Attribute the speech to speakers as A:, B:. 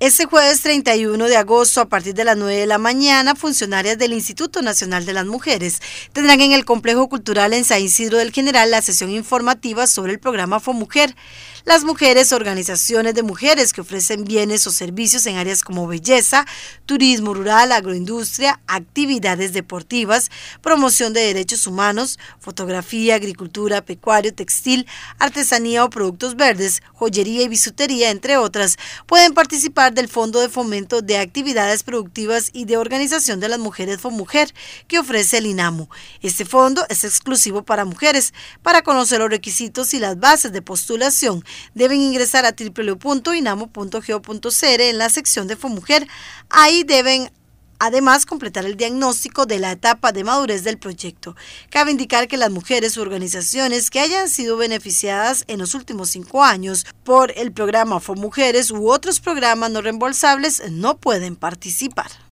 A: Este jueves 31 de agosto, a partir de las 9 de la mañana, funcionarias del Instituto Nacional de las Mujeres tendrán en el Complejo Cultural en San Isidro del General la sesión informativa sobre el programa FOMUJER. Las mujeres, organizaciones de mujeres que ofrecen bienes o servicios en áreas como belleza, turismo rural, agroindustria, actividades deportivas, promoción de derechos humanos, fotografía, agricultura, pecuario, textil, artesanía o productos verdes, joyería y bisutería, entre otras, pueden participar del Fondo de Fomento de Actividades Productivas y de Organización de las Mujeres FOMUJER que ofrece el INAMO. Este fondo es exclusivo para mujeres. Para conocer los requisitos y las bases de postulación, deben ingresar a www.inamo.geo.cr en la sección de FOMUJER. Ahí deben Además, completar el diagnóstico de la etapa de madurez del proyecto. Cabe indicar que las mujeres u organizaciones que hayan sido beneficiadas en los últimos cinco años por el programa FOMUJERES u otros programas no reembolsables no pueden participar.